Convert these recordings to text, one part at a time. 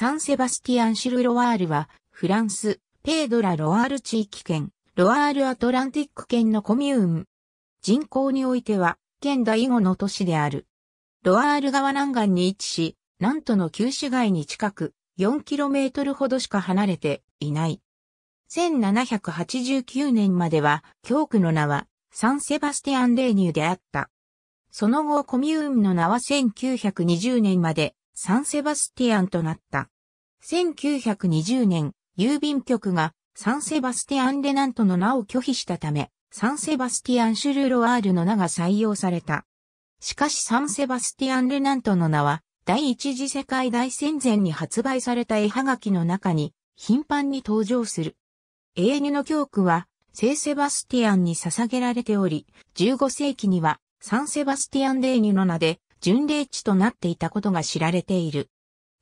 サンセバスティアン・シル・ロワールは、フランス、ペードラ・ロワール地域圏、ロワール・アトランティック圏のコミューン。人口においては、県第5の都市である。ロワール川南岸に位置し、南都の旧市街に近く、4km ほどしか離れていない。1789年までは、教区の名は、サンセバスティアン・レーニュであった。その後、コミューンの名は1920年まで、サンセバスティアンとなった。1920年、郵便局がサンセバスティアン・レナントの名を拒否したため、サンセバスティアン・シュルロワールの名が採用された。しかしサンセバスティアン・レナントの名は、第一次世界大戦前に発売された絵はがきの中に頻繁に登場する。エーの教区は、聖セバスティアンに捧げられており、15世紀にはサンセバスティアン・レーニュの名で巡礼地となっていたことが知られている。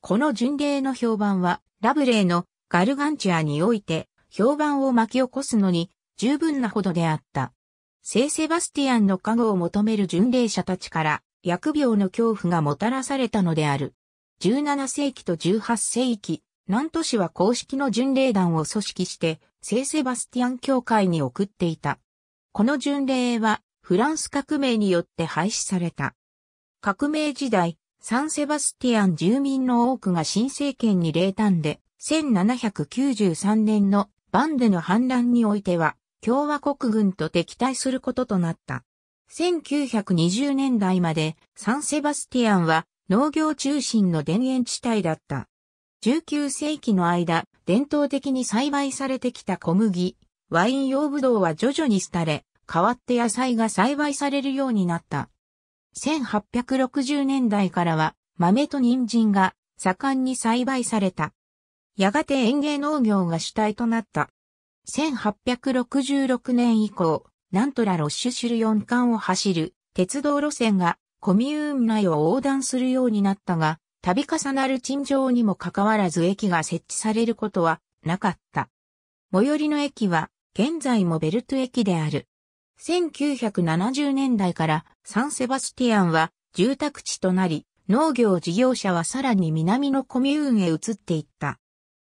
この巡礼の評判は、ラブレーのガルガンチアにおいて、評判を巻き起こすのに十分なほどであった。聖セバスティアンの加護を求める巡礼者たちから、薬病の恐怖がもたらされたのである。17世紀と18世紀、南都市は公式の巡礼団を組織して、聖セバスティアン教会に送っていた。この巡礼は、フランス革命によって廃止された。革命時代、サンセバスティアン住民の多くが新政権に冷淡で、1793年のバンデの反乱においては、共和国軍と敵対することとなった。1920年代までサンセバスティアンは農業中心の田園地帯だった。19世紀の間、伝統的に栽培されてきた小麦、ワイン用ブドウは徐々に廃れ、変わって野菜が栽培されるようになった。1860年代からは豆と人参が盛んに栽培された。やがて園芸農業が主体となった。1866年以降、なんとらロッシュシル四冠を走る鉄道路線がコミューン内を横断するようになったが、度重なる陳情にもかかわらず駅が設置されることはなかった。最寄りの駅は現在もベルト駅である。1970年代からサンセバスティアンは住宅地となり、農業事業者はさらに南のコミューンへ移っていった。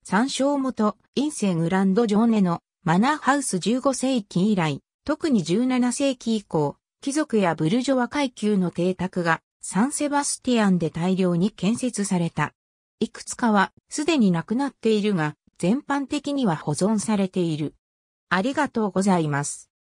参照元、インセグランド・ジョーネのマナーハウス15世紀以来、特に17世紀以降、貴族やブルジョワ階級の邸宅がサンセバスティアンで大量に建設された。いくつかはすでになくなっているが、全般的には保存されている。ありがとうございます。